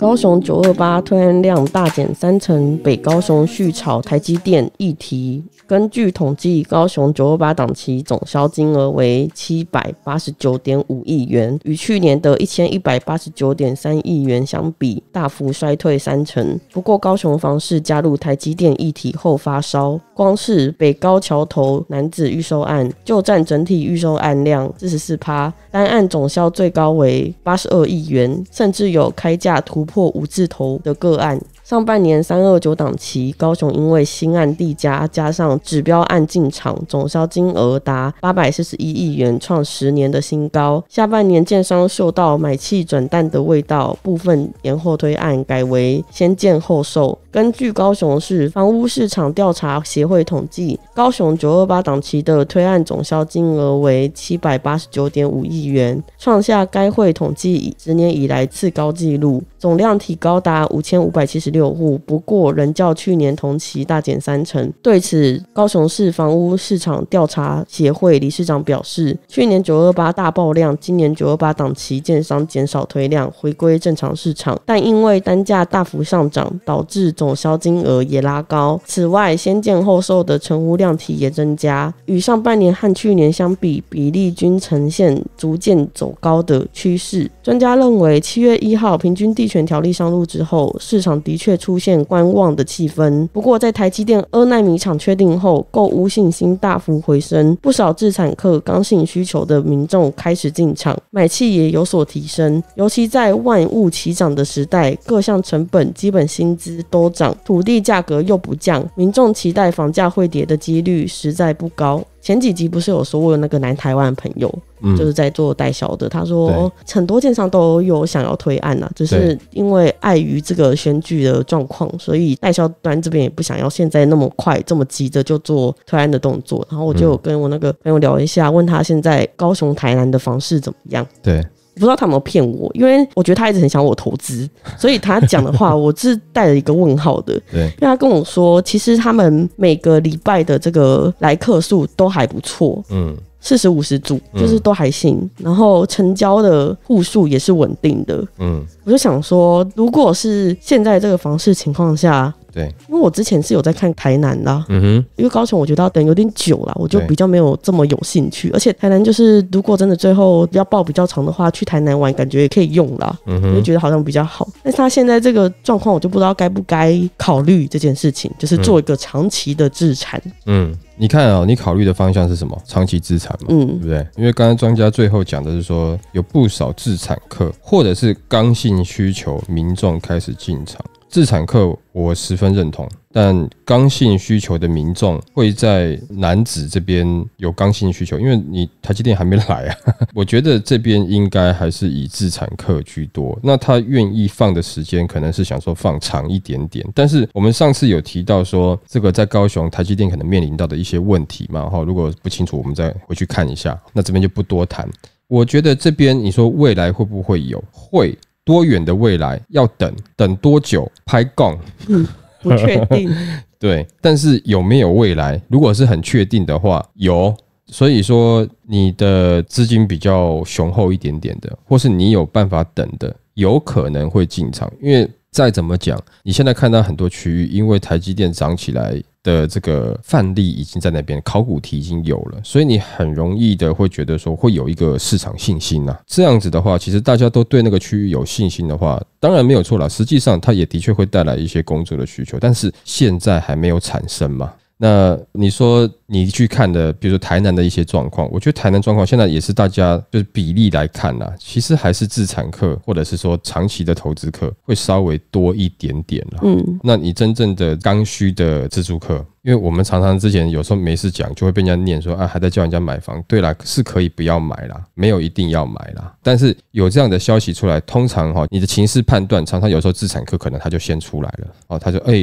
高雄九二八吞案量大减三成，北高雄续炒台积电议题。根据统计，高雄九二八档期总销金额为七百八十九点五亿元，与去年的一千一百八十九点三亿元相比，大幅衰退三成。不过，高雄房市加入台积电议题后发烧，光是北高桥头男子预售案就占整体预售案量四十四趴，单案总销最高为八十二亿元，甚至有开价突破五字头的个案。上半年三二九档期，高雄因为新案地加加上指标按进场总销金额达八百四十一亿元，创十年的新高。下半年建商嗅到买气转淡的味道，部分延后推案，改为先建后售。根据高雄市房屋市场调查协会统计，高雄九二八档期的推案总销金额为七百八十九点五亿元，创下该会统计十年以来次高纪录，总量提高达五千五百七十六户。不过，仍较去年同期大减三成。对此，高雄市房屋市场调查协会理事长表示，去年九二八大爆量，今年九二八档期建商减少推量，回归正常市场。但因为单价大幅上涨，导致总销金额也拉高。此外，先建后售的成屋量体也增加，与上半年和去年相比，比例均呈现逐渐走高的趋势。专家认为，七月一号平均地权条例上路之后，市场的确出现观望的气氛。不过，在台积电二奈米厂确定。后，购物信心大幅回升，不少自产客刚性需求的民众开始进场买气也有所提升。尤其在万物齐涨的时代，各项成本基本薪资都涨，土地价格又不降，民众期待房价会跌的几率实在不高。前几集不是有说，我有那个南台湾朋友，就是在做代销的。他说很多建商都有想要推案啊，只是因为碍于这个选举的状况，所以代销端这边也不想要现在那么快、这么急着就做推案的动作。然后我就跟我那个朋友聊一下，问他现在高雄、台南的房市怎么样？对。不知道他有没有骗我，因为我觉得他一直很想我投资，所以他讲的话 我是带了一个问号的。对，因为他跟我说，其实他们每个礼拜的这个来客数都还不错，嗯，四十五十组就是都还行，然后成交的户数也是稳定的，嗯，我就想说，如果是现在这个房市情况下。对，因为我之前是有在看台南的，嗯哼，因为高雄我觉得等有点久了，我就比较没有这么有兴趣。而且台南就是，如果真的最后要报比较长的话，去台南玩感觉也可以用啦，嗯哼，就觉得好像比较好。但是他现在这个状况，我就不知道该不该考虑这件事情，就是做一个长期的自产。嗯，你看啊，你考虑的方向是什么？长期自产嘛，嗯，对不对？因为刚刚庄家最后讲的是说，有不少自产客或者是刚性需求民众开始进场。自产客我十分认同，但刚性需求的民众会在男子这边有刚性需求，因为你台积电还没来啊，我觉得这边应该还是以自产客居多。那他愿意放的时间可能是想说放长一点点，但是我们上次有提到说这个在高雄台积电可能面临到的一些问题嘛，哈，如果不清楚我们再回去看一下，那这边就不多谈。我觉得这边你说未来会不会有会？多远的未来要等？等多久？拍杠？嗯，不确定。对，但是有没有未来？如果是很确定的话，有。所以说，你的资金比较雄厚一点点的，或是你有办法等的，有可能会进场。因为再怎么讲，你现在看到很多区域，因为台积电涨起来。的这个范例已经在那边，考古题已经有了，所以你很容易的会觉得说会有一个市场信心呐。这样子的话，其实大家都对那个区域有信心的话，当然没有错了。实际上，它也的确会带来一些工作的需求，但是现在还没有产生嘛。那你说你去看的，比如说台南的一些状况，我觉得台南状况现在也是大家就是比例来看啦，其实还是自产客或者是说长期的投资客会稍微多一点点啦。嗯，那你真正的刚需的自住客。因为我们常常之前有时候没事讲，就会被人家念说啊，还在叫人家买房。对啦，是可以不要买啦，没有一定要买啦。但是有这样的消息出来，通常哈，你的情绪判断常常有时候资产客可能他就先出来了哦，他说哎，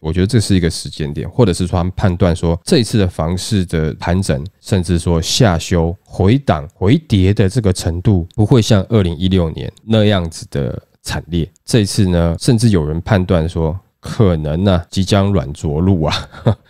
我觉得这是一个时间点，或者是说他们判断说这一次的房市的盘整，甚至说下修、回档、回跌的这个程度，不会像二零一六年那样子的惨烈。这一次呢，甚至有人判断说。可能呢，即将软着陆啊，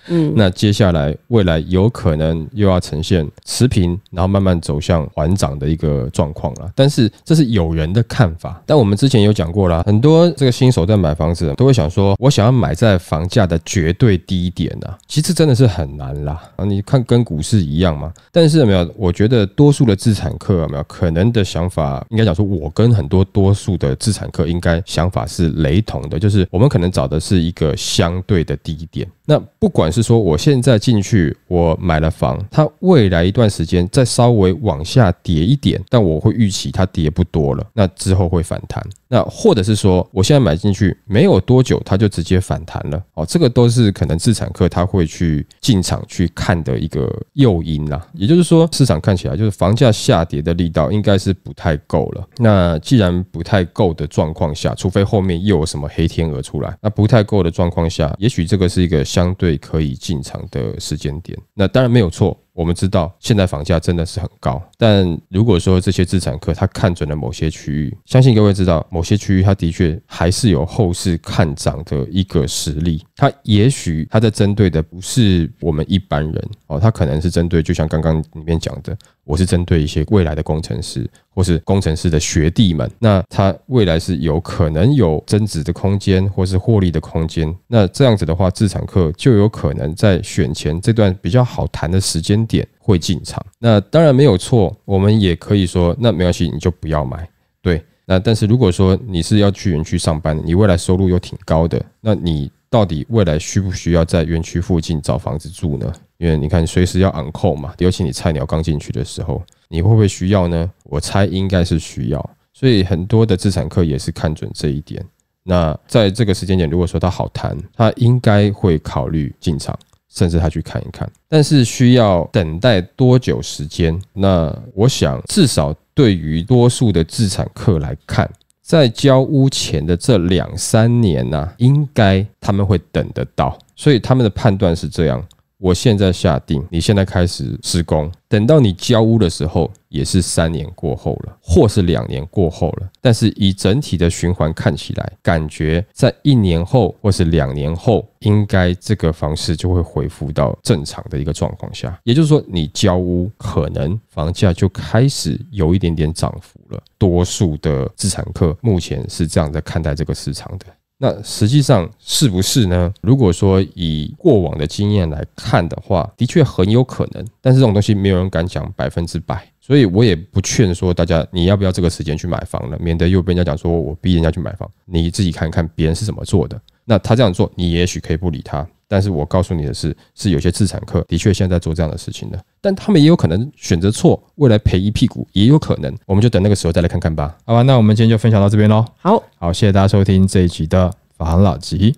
嗯，那接下来未来有可能又要呈现持平，然后慢慢走向缓涨的一个状况了。但是这是有人的看法，但我们之前有讲过啦，很多这个新手在买房子都会想说，我想要买在房价的绝对低点啊，其实真的是很难啦啊，你看跟股市一样嘛。但是有没有，我觉得多数的资产客有没有可能的想法，应该讲说，我跟很多多数的资产客应该想法是雷同的，就是我们可能找的。是一个相对的低点。那不管是说我现在进去，我买了房，它未来一段时间再稍微往下跌一点，但我会预期它跌不多了，那之后会反弹。那或者是说，我现在买进去没有多久，它就直接反弹了。哦，这个都是可能资产客他会去进场去看的一个诱因啦。也就是说，市场看起来就是房价下跌的力道应该是不太够了。那既然不太够的状况下，除非后面又有什么黑天鹅出来，那不太够的状况下，也许这个是一个相对可以进场的时间点。那当然没有错。我们知道现在房价真的是很高，但如果说这些资产客他看准了某些区域，相信各位知道，某些区域它的确还是有后市看涨的一个实力。他也许他在针对的不是我们一般人哦，他可能是针对就像刚刚里面讲的。我是针对一些未来的工程师，或是工程师的学弟们，那他未来是有可能有增值的空间，或是获利的空间。那这样子的话，自产课就有可能在选前这段比较好谈的时间点会进场。那当然没有错，我们也可以说，那没关系，你就不要买。对，那但是如果说你是要去园区上班，你未来收入又挺高的，那你。到底未来需不需要在园区附近找房子住呢？因为你看，随时要昂扣嘛，尤其你菜鸟刚进去的时候，你会不会需要呢？我猜应该是需要，所以很多的资产客也是看准这一点。那在这个时间点，如果说他好谈，他应该会考虑进场，甚至他去看一看。但是需要等待多久时间？那我想，至少对于多数的资产客来看。在交屋前的这两三年呢，应该他们会等得到，所以他们的判断是这样。我现在下定，你现在开始施工，等到你交屋的时候也是三年过后了，或是两年过后了。但是以整体的循环看起来，感觉在一年后或是两年后，应该这个房市就会恢复到正常的一个状况下。也就是说，你交屋可能房价就开始有一点点涨幅了。多数的资产客目前是这样在看待这个市场的。那实际上是不是呢？如果说以过往的经验来看的话，的确很有可能。但是这种东西没有人敢讲百分之百，所以我也不劝说大家你要不要这个时间去买房了，免得又被人家讲说我逼人家去买房。你自己看看别人是怎么做的，那他这样做，你也许可以不理他。但是我告诉你的是，是有些自产客的确现在做这样的事情的，但他们也有可能选择错，未来赔一屁股也有可能，我们就等那个时候再来看看吧。好吧，那我们今天就分享到这边喽。好好，谢谢大家收听这一集的法航老吉，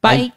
拜。